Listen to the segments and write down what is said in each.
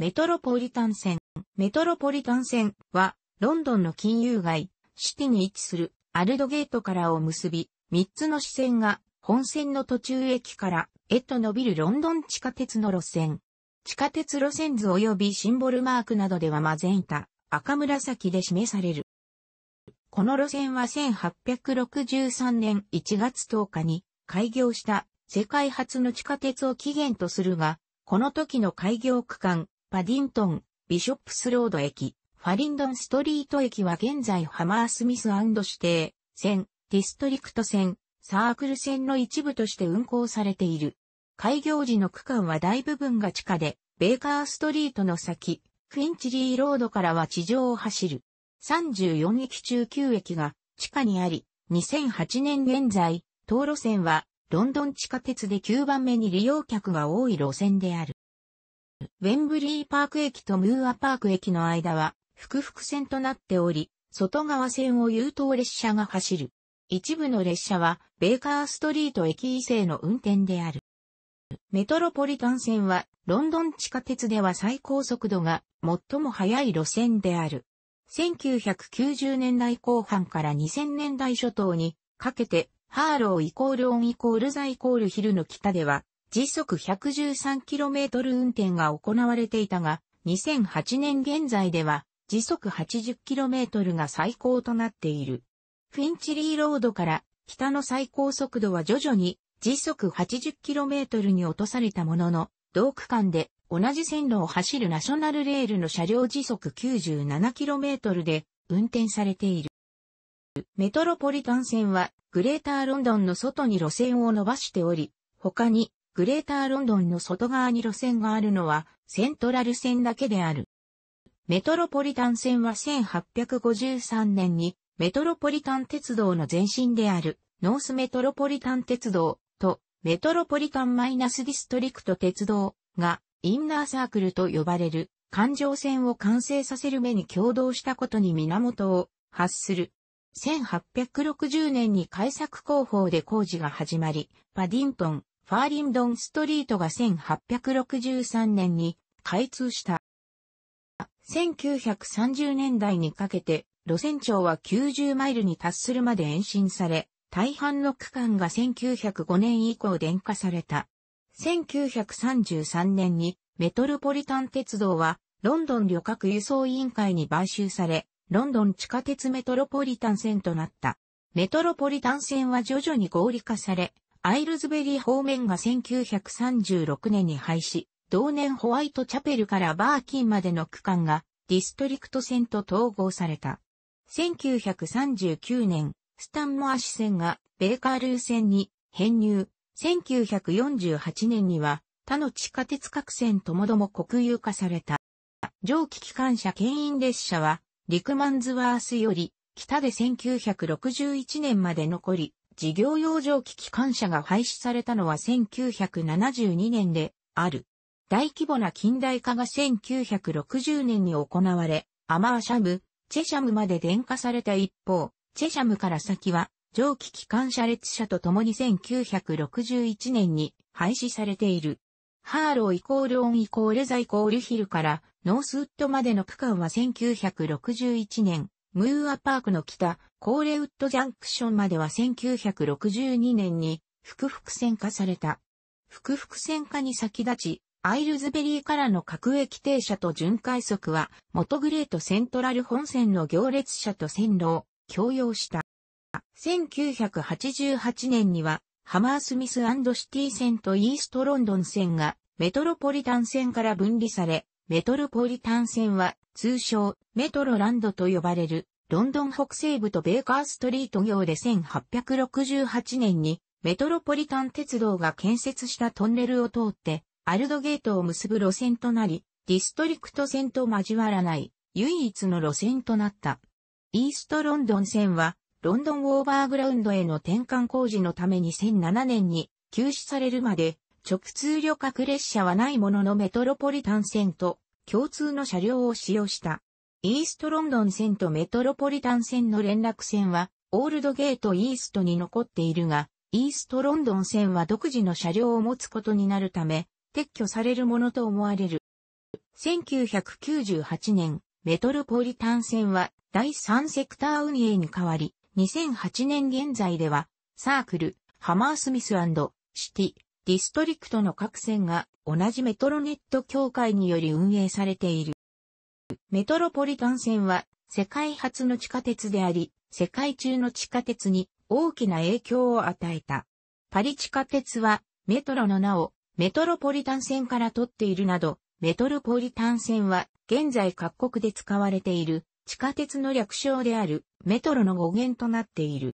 メトロポリタン線。メトロポリタン線は、ロンドンの金融街、シティに位置するアルドゲートからを結び、3つの支線が本線の途中駅からへと伸びるロンドン地下鉄の路線。地下鉄路線図及びシンボルマークなどではマゼンタ、赤紫で示される。この路線は1863年1月10日に開業した世界初の地下鉄を起源とするが、この時の開業区間、パディントン、ビショップスロード駅、ファリンドンストリート駅は現在ハマースミス指定線、ディストリクト線、サークル線の一部として運行されている。開業時の区間は大部分が地下で、ベーカーストリートの先、クインチリーロードからは地上を走る。34駅中9駅が地下にあり、2008年現在、東路線はロンドン地下鉄で9番目に利用客が多い路線である。ウェンブリーパーク駅とムーアパーク駅の間は、複々線となっており、外側線を優等列車が走る。一部の列車は、ベーカーストリート駅以西の運転である。メトロポリタン線は、ロンドン地下鉄では最高速度が最も速い路線である。1990年代後半から2000年代初頭にかけて、ハーローイコールオンイコールザイコールヒルの北では、時速 113km 運転が行われていたが、2008年現在では時速 80km が最高となっている。フィンチリーロードから北の最高速度は徐々に時速 80km に落とされたものの、同区間で同じ線路を走るナショナルレールの車両時速 97km で運転されている。メトロポリタン線はグレーターロンドンの外に路線を伸ばしており、他にグレーターロンドンの外側に路線があるのはセントラル線だけである。メトロポリタン線は1853年にメトロポリタン鉄道の前身であるノースメトロポリタン鉄道とメトロポリタンマイナスディストリクト鉄道がインナーサークルと呼ばれる環状線を完成させる目に共同したことに源を発する。1860年に開削工法で工事が始まり、パディントン、ファーリンドンストリートが1863年に開通した。1930年代にかけて路線長は90マイルに達するまで延伸され、大半の区間が1905年以降電化された。1933年にメトロポリタン鉄道はロンドン旅客輸送委員会に買収され、ロンドン地下鉄メトロポリタン線となった。メトロポリタン線は徐々に合理化され、アイルズベリー方面が1936年に廃止、同年ホワイトチャペルからバーキンまでの区間がディストリクト線と統合された。1939年、スタンモア市線がベーカールー線に編入。1948年には他の地下鉄各線ともども国有化された。蒸気機関車牽引列車は、リクマンズワースより、北で1961年まで残り、事業用蒸気機関車が廃止されたのは1972年である。大規模な近代化が1960年に行われ、アマーシャム、チェシャムまで電化された一方、チェシャムから先は蒸気機関車列車と共に1961年に廃止されている。ハーローイコールオンイコールザイコールヒルからノースウッドまでの区間は1961年、ムーアパークの北、コーレウッドジャンクションまでは1962年に、複々線化された。複々線化に先立ち、アイルズベリーからの各駅停車と巡回速は、元グレートセントラル本線の行列車と線路を共用した。1988年には、ハマースミスシティ線とイーストロンドン線が、メトロポリタン線から分離され、メトロポリタン線は、通称、メトロランドと呼ばれる、ロンドン北西部とベーカーストリート行で1868年にメトロポリタン鉄道が建設したトンネルを通ってアルドゲートを結ぶ路線となり、ディストリクト線と交わらない唯一の路線となった。イーストロンドン線はロンドンオーバーグラウンドへの転換工事のために2007年に休止されるまで直通旅客列車はないもののメトロポリタン線と共通の車両を使用した。イーストロンドン線とメトロポリタン線の連絡線は、オールドゲートイーストに残っているが、イーストロンドン線は独自の車両を持つことになるため、撤去されるものと思われる。1998年、メトロポリタン線は第3セクター運営に変わり、2008年現在では、サークル、ハマースミスシティ、ディストリクトの各線が同じメトロネット協会により運営されている。メトロポリタン線は世界初の地下鉄であり、世界中の地下鉄に大きな影響を与えた。パリ地下鉄はメトロの名をメトロポリタン線から取っているなど、メトロポリタン線は現在各国で使われている地下鉄の略称であるメトロの語源となっている。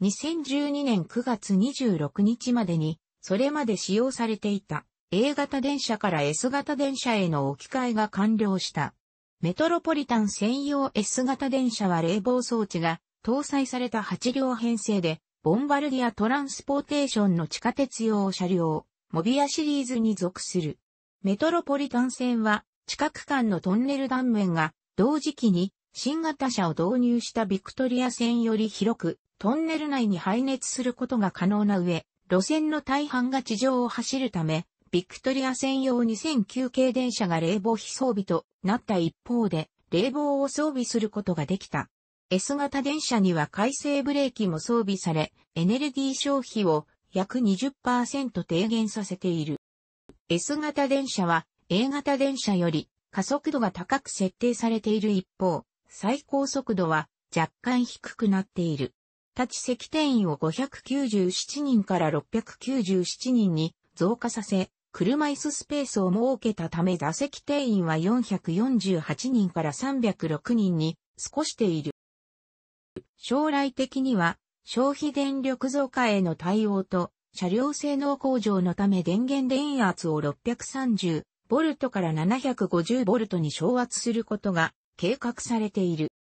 2012年9月26日までにそれまで使用されていた A 型電車から S 型電車への置き換えが完了した。メトロポリタン専用 S 型電車は冷房装置が搭載された8両編成で、ボンバルディアトランスポーテーションの地下鉄用車両、モビアシリーズに属する。メトロポリタン線は、地下区間のトンネル断面が、同時期に新型車を導入したビクトリア線より広く、トンネル内に排熱することが可能な上、路線の大半が地上を走るため、ビクトリア専用2009系電車が冷房非装備となった一方で、冷房を装備することができた。S 型電車には回生ブレーキも装備され、エネルギー消費を約20%低減させている。S 型電車は A 型電車より加速度が高く設定されている一方、最高速度は若干低くなっている。立ち席定員を597人から697人に増加させ、車椅子スペースを設けたため座席定員は448人から306人に少している。将来的には消費電力増加への対応と車両性能向上のため電源電圧を630ボルトから750ボルトに昇圧することが計画されている。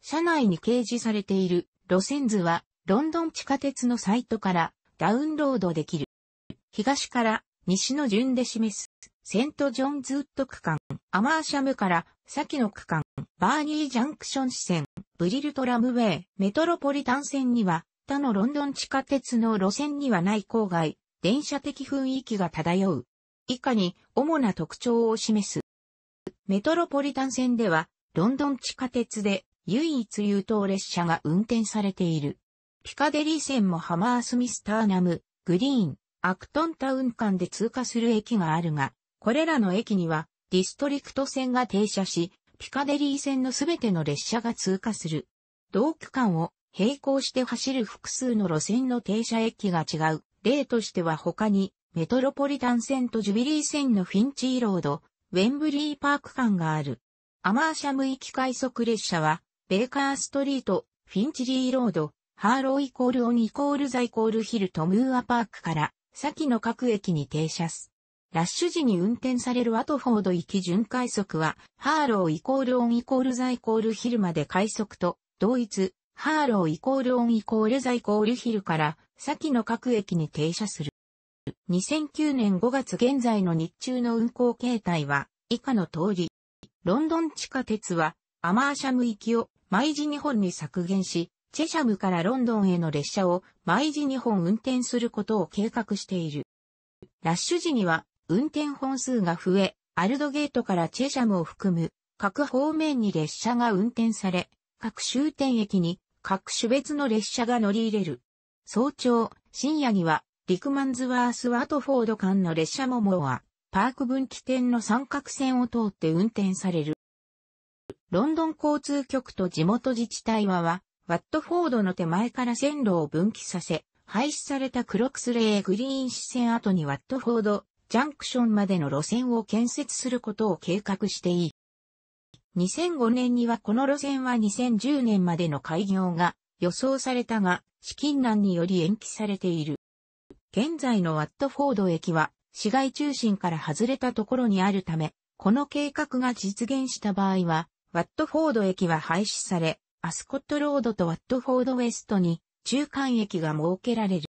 車内に掲示されている路線図はロンドン地下鉄のサイトからダウンロードできる。東から西の順で示す、セントジョンズウッド区間、アマーシャムから先の区間、バーニージャンクション支線、ブリルトラムウェイ、メトロポリタン線には、他のロンドン地下鉄の路線にはない郊外、電車的雰囲気が漂う。以下に主な特徴を示す。メトロポリタン線では、ロンドン地下鉄で唯一優等列車が運転されている。ピカデリー線もハマースミスターナム、グリーン、アクトンタウン間で通過する駅があるが、これらの駅にはディストリクト線が停車し、ピカデリー線のすべての列車が通過する。同区間を並行して走る複数の路線の停車駅が違う。例としては他に、メトロポリタン線とジュビリー線のフィンチーロード、ウェンブリーパーク間がある。アマーシャム行き快速列車は、ベーカーストリート、フィンチリーロード、ハーローイコールオンイコールザイコールヒルトムーアパークから、先の各駅に停車す。ラッシュ時に運転されるアトフォード行き巡回速は、ハーローイコールオンイコールザイコールヒルまで快速と、同一、ハーローイコールオンイコールザイコールヒルから、先の各駅に停車する。2009年5月現在の日中の運行形態は、以下の通り。ロンドン地下鉄は、アマーシャム行きを毎時日本に削減し、チェシャムからロンドンへの列車を毎時2本運転することを計画している。ラッシュ時には運転本数が増え、アルドゲートからチェシャムを含む各方面に列車が運転され、各終点駅に各種別の列車が乗り入れる。早朝、深夜には、リクマンズワース・ワトフォード間の列車ももは、パーク分岐点の三角線を通って運転される。ロンドン交通局と地元自治体は、ワットフォードの手前から線路を分岐させ、廃止されたクロクスレーグリーン支線跡にワットフォードジャンクションまでの路線を建設することを計画していい。2005年にはこの路線は2010年までの開業が予想されたが、資金難により延期されている。現在のワットフォード駅は市街中心から外れたところにあるため、この計画が実現した場合は、ワットフォード駅は廃止され、アスコットロードとワットフォードウェストに中間駅が設けられる。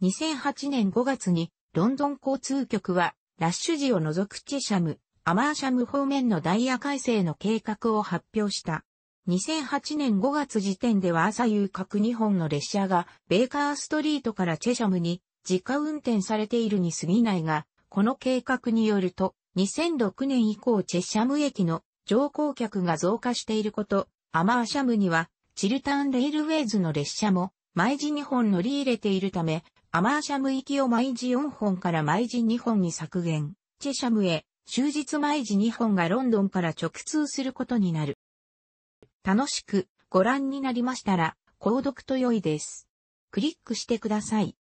2008年5月にロンドン交通局はラッシュ時を除くチェシャム、アマーシャム方面のダイヤ改正の計画を発表した。2008年5月時点では朝夕各2本の列車がベーカーストリートからチェシャムに自家運転されているに過ぎないが、この計画によると2006年以降チェシャム駅の乗降客が増加していること、アマーシャムには、チルタンレールウェイズの列車も、毎時2本乗り入れているため、アマーシャム行きを毎時4本から毎時2本に削減、チェシャムへ、終日毎時2本がロンドンから直通することになる。楽しくご覧になりましたら、購読と良いです。クリックしてください。